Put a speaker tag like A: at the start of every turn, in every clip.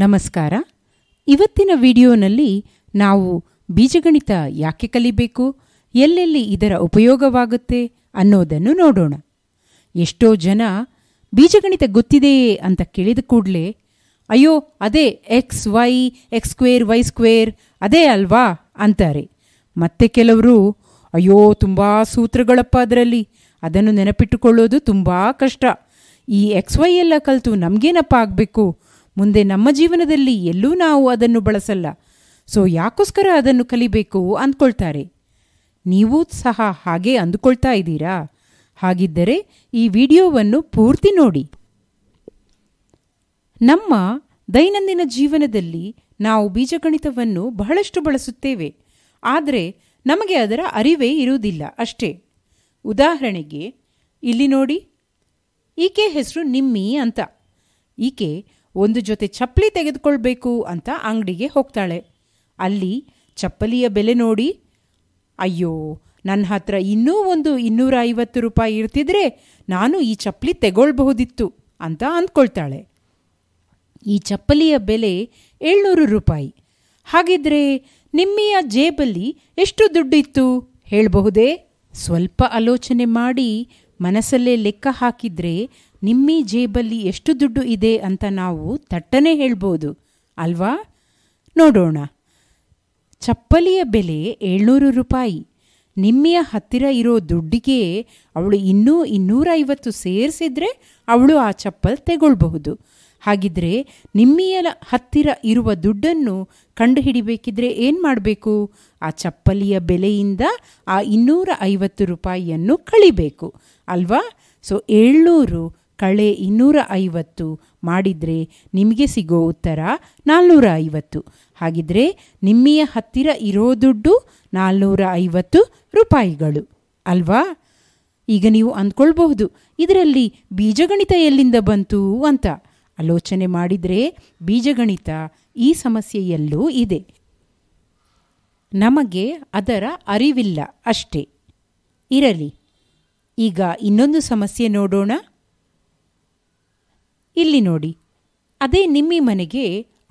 A: ನಮಸ್ಕಾರ ಇವತ್ತಿನ ವಿಡಿಯೋನಲ್ಲಿ ನಾವು ಬೀಜಗಣಿತ ಯಾಕೆ ಕಲಿಬೇಕು ಎಲ್ಲೆಲ್ಲಿ ಇದರ ಉಪಯೋಗವಾಗುತ್ತೆ ಅನ್ನೋದನ್ನು ನೋಡೋಣ ಎಷ್ಟೋ ಜನ ಬೀಜಗಣಿತ ಗೊತ್ತಿದೆಯೇ ಅಂತ ಕೇಳಿದ ಕೂಡಲೇ ಅಯ್ಯೋ ಅದೇ X Y X square Y square ಅದೇ ಅಲ್ವಾ ಅಂತಾರೆ ಮತ್ತೆ ಕೆಲವರು ಅಯ್ಯೋ ತುಂಬ ಸೂತ್ರಗಳಪ್ಪ ಅದರಲ್ಲಿ ಅದನ್ನು ನೆನಪಿಟ್ಟುಕೊಳ್ಳೋದು ತುಂಬ ಕಷ್ಟ ಈ ಎಕ್ಸ್ ವೈ ಎಲ್ಲ ಕಲಿತು ನಮಗೇನಪ್ಪ ಆಗಬೇಕು ಮುಂದೆ ನಮ್ಮ ಜೀವನದಲ್ಲಿ ಎಲ್ಲೂ ನಾವು ಅದನ್ನು ಬಳಸಲ್ಲ ಸೊ ಯಾಕೋಸ್ಕರ ಅದನ್ನು ಕಲಿಬೇಕು ಅಂದ್ಕೊಳ್ತಾರೆ ನೀವು ಸಹ ಹಾಗೆ ಅಂದುಕೊಳ್ತಾ ಇದ್ದೀರಾ ಹಾಗಿದ್ದರೆ ಈ ವಿಡಿಯೋವನ್ನು ಪೂರ್ತಿ ನೋಡಿ ನಮ್ಮ ದೈನಂದಿನ ಜೀವನದಲ್ಲಿ ನಾವು ಬೀಜಗಣಿತವನ್ನು ಬಹಳಷ್ಟು ಬಳಸುತ್ತೇವೆ ಆದರೆ ನಮಗೆ ಅದರ ಅರಿವೇ ಇರುವುದಿಲ್ಲ ಅಷ್ಟೇ ಉದಾಹರಣೆಗೆ ಇಲ್ಲಿ ನೋಡಿ ಈಕೆ ಹೆಸರು ನಿಮ್ಮಿ ಅಂತ ಈಕೆ ಒಂದು ಜೊತೆ ಚಪ್ಪಲಿ ತೆಗೆದುಕೊಳ್ಬೇಕು ಅಂತ ಅಂಗಡಿಗೆ ಹೋಗ್ತಾಳೆ ಅಲ್ಲಿ ಚಪ್ಪಲಿಯ ಬೆಲೆ ನೋಡಿ ಅಯ್ಯೋ ನನ್ನ ಹತ್ರ ಇನ್ನೂ ಒಂದು ಇನ್ನೂರ ಐವತ್ತು ರೂಪಾಯಿ ಇರ್ತಿದ್ರೆ ನಾನು ಈ ಚಪ್ಪಲಿ ತೆಗೊಳ್ಬಹುದಿತ್ತು ಅಂತ ಅಂದ್ಕೊಳ್ತಾಳೆ ಈ ಚಪ್ಪಲಿಯ ಬೆಲೆ ಏಳ್ನೂರು ರೂಪಾಯಿ ಹಾಗಿದ್ರೆ ನಿಮ್ಮಿಯ ಜೇಬಲ್ಲಿ ಎಷ್ಟು ದುಡ್ಡಿತ್ತು ಹೇಳಬಹುದೇ ಸ್ವಲ್ಪ ಆಲೋಚನೆ ಮಾಡಿ ಮನಸ್ಸಲ್ಲೇ ಲೆಕ್ಕ ಹಾಕಿದ್ರೆ ನಿಮ್ಮಿ ಜೇಬಲ್ಲಿ ಎಷ್ಟು ದುಡ್ಡು ಇದೆ ಅಂತ ನಾವು ತಟ್ಟನೆ ಹೇಳ್ಬೋದು ಅಲ್ವಾ ನೋಡೋಣ ಚಪ್ಪಲಿಯ ಬೆಲೆ ಏಳ್ನೂರು ರೂಪಾಯಿ ನಿಮ್ಮಿಯ ಹತ್ತಿರ ಇರೋ ದುಡ್ಡಿಗೆ ಅವಳು ಇನ್ನೂ ಇನ್ನೂರೈವತ್ತು ಸೇರಿಸಿದರೆ ಅವಳು ಆ ಚಪ್ಪಲ್ ತಗೊಳ್ಬಹುದು ಹಾಗಿದ್ರೆ ನಿಮ್ಮಿಯ ಹತ್ತಿರ ಇರುವ ದುಡ್ಡನ್ನು ಕಂಡುಹಿಡಿಬೇಕಿದ್ರೆ ಏನು ಮಾಡಬೇಕು ಆ ಚಪ್ಪಲಿಯ ಬೆಲೆಯಿಂದ ಆ ಇನ್ನೂರ ಐವತ್ತು ರೂಪಾಯಿಯನ್ನು ಕಳಿಬೇಕು ಅಲ್ವಾ ಸೊ ಏಳ್ನೂರು ಕಳೆ ಇನ್ನೂರ ಐವತ್ತು ಮಾಡಿದರೆ ನಿಮಗೆ ಸಿಗೋ ಉತ್ತರ ನಾಲ್ನೂರ ಐವತ್ತು ಹಾಗಿದ್ರೆ ನಿಮ್ಮಿಯ ಹತ್ತಿರ ಇರೋ ದುಡ್ಡು ನಾಲ್ನೂರ ಐವತ್ತು ರೂಪಾಯಿಗಳು ಅಲ್ವಾ ಈಗ ನೀವು ಅಂದ್ಕೊಳ್ಬಹುದು ಇದರಲ್ಲಿ ಬೀಜಗಣಿತ ಎಲ್ಲಿಂದ ಬಂತು ಅಂತ ಆಲೋಚನೆ ಮಾಡಿದರೆ ಬೀಜಗಣಿತ ಈ ಸಮಸ್ಯೆಯಲ್ಲೂ ಇದೆ ನಮಗೆ ಅದರ ಅರಿವಿಲ್ಲ ಅಷ್ಟೇ ಇರಲಿ ಈಗ ಇನ್ನೊಂದು ಸಮಸ್ಯೆ ನೋಡೋಣ ಇಲ್ಲಿ ನೋಡಿ ಅದೇ ನಿಮ್ಮಿ ಮನೆಗೆ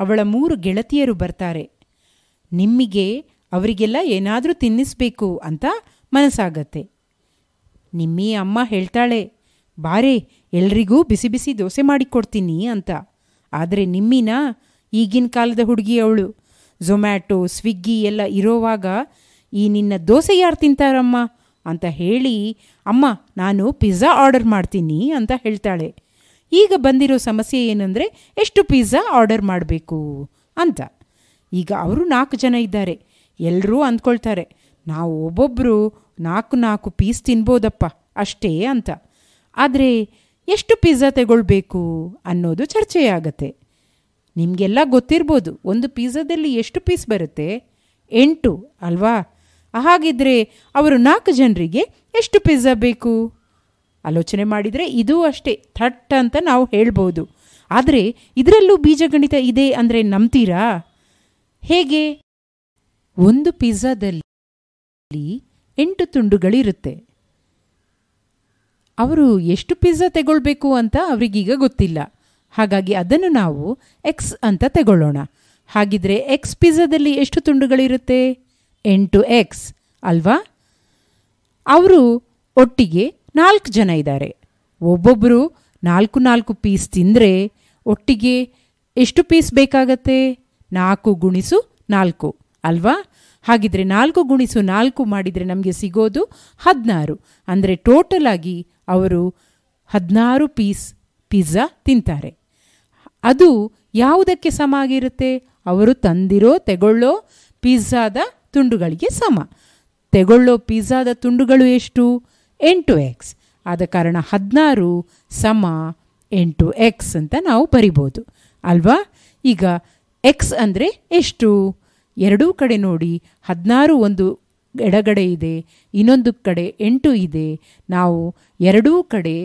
A: ಅವಳ ಮೂರು ಗೆಳತಿಯರು ಬರ್ತಾರೆ ನಿಮ್ಮಿಗೆ ಅವರಿಗೆಲ್ಲ ಏನಾದರೂ ತಿನ್ನಿಸ್ಬೇಕು ಅಂತ ಮನಸ್ಸಾಗತ್ತೆ ನಿಮ್ಮಿ ಅಮ್ಮ ಹೇಳ್ತಾಳೆ ಬಾರೆ ಎಲ್ರಿಗೂ ಬಿಸಿ ಬಿಸಿ ದೋಸೆ ಮಾಡಿಕೊಡ್ತೀನಿ ಅಂತ ಆದರೆ ನಿಮ್ಮಿನ ಈಗಿನ ಕಾಲದ ಹುಡುಗಿ ಅವಳು ಝೊಮ್ಯಾಟೊ ಸ್ವಿಗ್ಗಿ ಎಲ್ಲ ಇರೋವಾಗ ಈ ನಿನ್ನ ದೋಸೆ ಯಾರು ತಿಂತಾರಮ್ಮ ಅಂತ ಹೇಳಿ ಅಮ್ಮ ನಾನು ಪಿಜ್ಜಾ ಆರ್ಡರ್ ಮಾಡ್ತೀನಿ ಅಂತ ಹೇಳ್ತಾಳೆ ಈಗ ಬಂದಿರೋ ಸಮಸ್ಯೆ ಏನಂದರೆ ಎಷ್ಟು ಪಿಜ್ಜಾ ಆರ್ಡರ್ ಮಾಡಬೇಕು ಅಂತ ಈಗ ಅವರು ನಾಲ್ಕು ಜನ ಇದ್ದಾರೆ ಎಲ್ಲರೂ ಅಂದ್ಕೊಳ್ತಾರೆ ನಾವು ಒಬ್ಬೊಬ್ಬರು ನಾಲ್ಕು ನಾಲ್ಕು ಪೀಸ್ ತಿನ್ಬೋದಪ್ಪ ಅಷ್ಟೇ ಅಂತ ಆದರೆ ಎಷ್ಟು ಪಿಜ್ಜಾ ತಗೊಳ್ಬೇಕು ಅನ್ನೋದು ಚರ್ಚೆಯಾಗತ್ತೆ ನಿಮಗೆಲ್ಲ ಗೊತ್ತಿರ್ಬೋದು ಒಂದು ಪಿಜ್ಜಾದಲ್ಲಿ ಎಷ್ಟು ಪೀಸ್ ಬರುತ್ತೆ ಎಂಟು ಅಲ್ವಾ ಹಾಗಿದ್ರೆ ಅವರು ನಾಲ್ಕು ಜನರಿಗೆ ಎಷ್ಟು ಪಿಜ್ಜಾ ಬೇಕು ಆಲೋಚನೆ ಮಾಡಿದರೆ ಇದು ಅಷ್ಟೇ ಥಟ್ ಅಂತ ನಾವು ಹೇಳ್ಬೋದು ಆದರೆ ಇದರಲ್ಲೂ ಬೀಜಗಣಿತ ಇದೆ ಅಂದರೆ ನಂಬ್ತೀರಾ ಹೇಗೆ ಒಂದು ಪಿಜ್ಜಾದಲ್ಲಿ ಎಂಟು ತುಂಡುಗಳಿರುತ್ತೆ ಅವರು ಎಷ್ಟು ಪಿಜ್ಜಾ ತಗೊಳ್ಬೇಕು ಅಂತ ಅವರಿಗೀಗ ಗೊತ್ತಿಲ್ಲ ಹಾಗಾಗಿ ಅದನ್ನು ನಾವು ಎಕ್ಸ್ ಅಂತ ತಗೊಳ್ಳೋಣ ಹಾಗಿದ್ರೆ ಎಕ್ಸ್ ಪಿಜ್ಜಾದಲ್ಲಿ ಎಷ್ಟು ತುಂಡುಗಳಿರುತ್ತೆ ಎಂಟು ಎಕ್ಸ್ ಅಲ್ವಾ ಅವರು ಒಟ್ಟಿಗೆ ನಾಲ್ಕು ಜನ ಇದ್ದಾರೆ ಒಬ್ಬೊಬ್ಬರು ನಾಲ್ಕು ನಾಲ್ಕು ಪೀಸ್ ತಿಂದರೆ ಒಟ್ಟಿಗೆ ಎಷ್ಟು ಪೀಸ್ ಬೇಕಾಗತ್ತೆ ನಾಲ್ಕು ಗುಣಿಸು ನಾಲ್ಕು ಅಲ್ವಾ ಹಾಗಿದ್ರೆ ನಾಲ್ಕು ಗುಣಿಸು ನಾಲ್ಕು ಮಾಡಿದರೆ ನಮಗೆ ಸಿಗೋದು ಹದಿನಾರು ಅಂದರೆ ಟೋಟಲ್ ಆಗಿ ಅವರು ಹದಿನಾರು ಪೀಸ್ ಪಿಜ್ಜಾ ತಿಂತಾರೆ ಅದು ಯಾವುದಕ್ಕೆ ಸಮ ಆಗಿರುತ್ತೆ ಅವರು ತಂದಿರೋ ತಗೊಳ್ಳೋ ಪಿಜ್ಜಾದ ತುಂಡುಗಳಿಗೆ ಸಮ ತೆಗೊಳ್ಳೋ ಪಿಜ್ಜಾದ ತುಂಡುಗಳು ಎಷ್ಟು ಎಂಟು ಎಕ್ಸ್ ಆದ ಕಾರಣ ಹದಿನಾರು ಸಮ ಎಂಟು ಎಕ್ಸ್ ಅಂತ ನಾವು ಬರಿಬೋದು ಅಲ್ವಾ ಈಗ ಎಕ್ಸ್ ಅಂದರೆ ಎಷ್ಟು ಎರಡೂ ಕಡೆ ನೋಡಿ ಹದಿನಾರು ಒಂದು ಎಡಗಡೆ ಇದೆ ಇನ್ನೊಂದು ಕಡೆ ಎಂಟು ಇದೆ ನಾವು ಎರಡೂ ಕಡೆ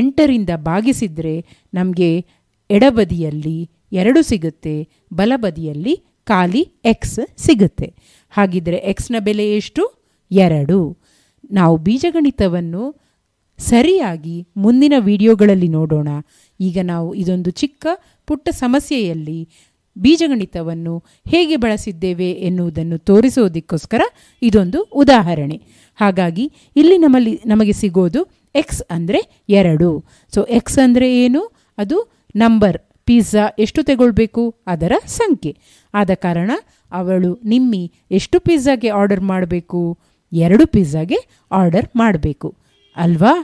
A: ಎಂಟರಿಂದ ಭಾಗಿಸಿದರೆ ನಮಗೆ ಎಡಬದಿಯಲ್ಲಿ ಎರಡು ಸಿಗುತ್ತೆ ಬಲಬದಿಯಲ್ಲಿ ಖಾಲಿ ಎಕ್ಸ್ ಸಿಗುತ್ತೆ ಹಾಗಿದ್ದರೆ ಎಕ್ಸ್ನ ಬೆಲೆ ಎಷ್ಟು ಎರಡು ನಾವು ಬೀಜಗಣಿತವನ್ನು ಸರಿಯಾಗಿ ಮುಂದಿನ ವಿಡಿಯೋಗಳಲ್ಲಿ ನೋಡೋಣ ಈಗ ನಾವು ಇದೊಂದು ಚಿಕ್ಕ ಪುಟ್ಟ ಸಮಸ್ಯೆಯಲ್ಲಿ ಬೀಜಗಣಿತವನ್ನು ಹೇಗೆ ಬಳಸಿದ್ದೇವೆ ಎನ್ನುವುದನ್ನು ತೋರಿಸೋದಕ್ಕೋಸ್ಕರ ಇದೊಂದು ಉದಾಹರಣೆ ಹಾಗಾಗಿ ಇಲ್ಲಿ ನಮ್ಮಲ್ಲಿ ನಮಗೆ ಸಿಗೋದು ಎಕ್ಸ್ ಅಂದರೆ ಎರಡು ಸೊ ಎಕ್ಸ್ ಅಂದರೆ ಏನು ಅದು ನಂಬರ್ ಪಿಜ್ಜಾ ಎಷ್ಟು ತಗೊಳ್ಬೇಕು ಅದರ ಸಂಖ್ಯೆ ಆದ ಕಾರಣ ಅವಳು ನಿಮ್ಮಿ ಎಷ್ಟು ಪಿಜ್ಜಾಗೆ ಆರ್ಡರ್ ಮಾಡಬೇಕು ಎರಡು ಪಿಜ್ಜಾಗೆ ಆರ್ಡರ್ ಮಾಡಬೇಕು ಅಲ್ವಾ